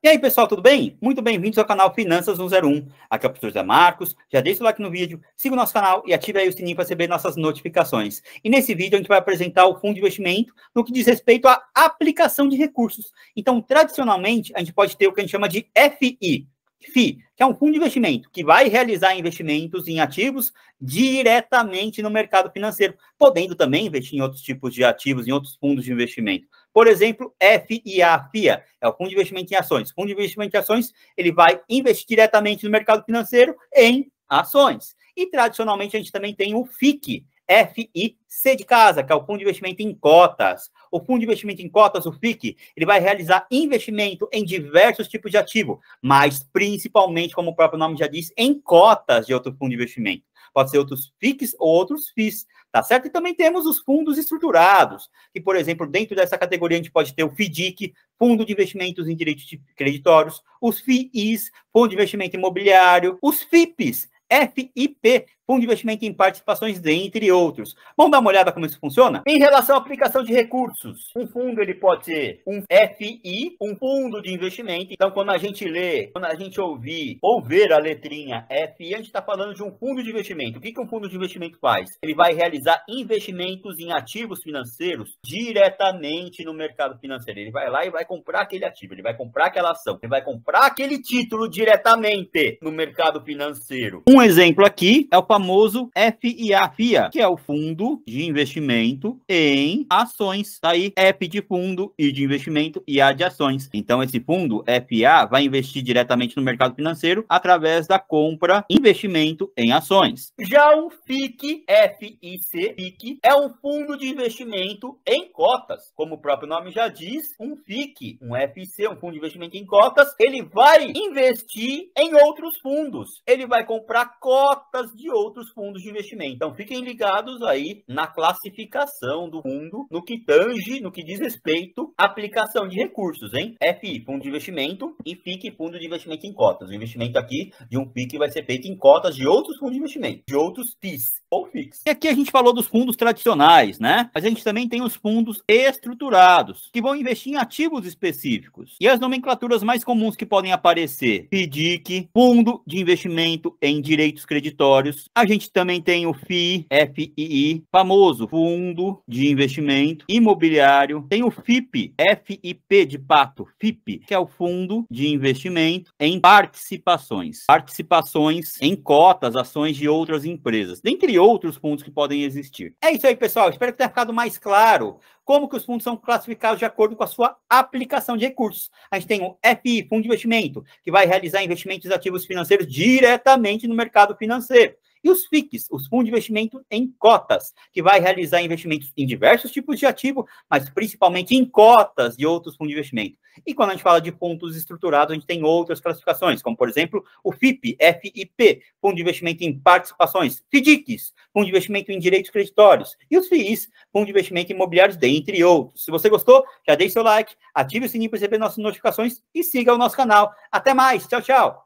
E aí, pessoal, tudo bem? Muito bem-vindos ao canal Finanças 101. Aqui é o professor Zé Marcos. Já deixa o like no vídeo, siga o nosso canal e ative aí o sininho para receber nossas notificações. E nesse vídeo a gente vai apresentar o fundo de investimento no que diz respeito à aplicação de recursos. Então, tradicionalmente, a gente pode ter o que a gente chama de FI, FI, que é um fundo de investimento que vai realizar investimentos em ativos diretamente no mercado financeiro, podendo também investir em outros tipos de ativos, em outros fundos de investimento. Por exemplo, FIA, FIA, é o Fundo de Investimento em Ações. O Fundo de Investimento em Ações, ele vai investir diretamente no mercado financeiro em ações. E, tradicionalmente, a gente também tem o FIC, FIC de casa, que é o Fundo de Investimento em Cotas. O Fundo de Investimento em Cotas, o FIC, ele vai realizar investimento em diversos tipos de ativo, mas principalmente, como o próprio nome já diz, em cotas de outro fundo de investimento. Pode ser outros FICs ou outros FIS, tá certo? E também temos os fundos estruturados, que, por exemplo, dentro dessa categoria a gente pode ter o FIDIC, Fundo de Investimentos em Direitos Creditórios, os FIIs, Fundo de Investimento Imobiliário, os FIPs, FIP, fundo de investimento em participações, entre outros. Vamos dar uma olhada como isso funciona? Em relação à aplicação de recursos, um fundo ele pode ser um FI, um fundo de investimento. Então, quando a gente lê, quando a gente ouvir ou ver a letrinha FI, a gente está falando de um fundo de investimento. O que, que um fundo de investimento faz? Ele vai realizar investimentos em ativos financeiros diretamente no mercado financeiro. Ele vai lá e vai comprar aquele ativo, ele vai comprar aquela ação, ele vai comprar aquele título diretamente no mercado financeiro. Um exemplo aqui é o famoso FIA, FIA, que é o Fundo de Investimento em Ações. Tá aí, F de Fundo e de Investimento e A de Ações. Então, esse fundo, FIA, vai investir diretamente no mercado financeiro através da compra investimento em ações. Já o FIC, FIC, FIC, é um fundo de investimento em cotas. Como o próprio nome já diz, um FIC, um FIC, um fundo de investimento em cotas, ele vai investir em outros fundos. Ele vai comprar cotas de outros outros fundos de investimento. Então fiquem ligados aí na classificação do fundo no que tange, no que diz respeito à aplicação de recursos, hein? FI, fundo de investimento, e FIC, fundo de investimento em cotas. O investimento aqui de um FIC vai ser feito em cotas de outros fundos de investimento, de outros fis ou FICs. E aqui a gente falou dos fundos tradicionais, né? Mas a gente também tem os fundos estruturados, que vão investir em ativos específicos. E as nomenclaturas mais comuns que podem aparecer: FDIC, fundo de investimento em direitos creditórios, a gente também tem o FII, FII, famoso Fundo de Investimento Imobiliário. Tem o FIP, FIP de pato, FIP, que é o Fundo de Investimento em Participações. Participações em cotas, ações de outras empresas, dentre outros fundos que podem existir. É isso aí, pessoal. Espero que tenha ficado mais claro como que os fundos são classificados de acordo com a sua aplicação de recursos. A gente tem o FI, Fundo de Investimento, que vai realizar investimentos ativos financeiros diretamente no mercado financeiro e os FICs, os fundos de investimento em cotas, que vai realizar investimentos em diversos tipos de ativo, mas principalmente em cotas de outros fundos de investimento. E quando a gente fala de pontos estruturados, a gente tem outras classificações, como por exemplo o FIP, FIP, Fundo de Investimento em Participações, FIDICS, Fundo de Investimento em Direitos Creditórios, e os FIIs, Fundo de Investimento Imobiliários, dentre outros. Se você gostou, já deixe seu like, ative o sininho para receber nossas notificações e siga o nosso canal. Até mais, tchau, tchau!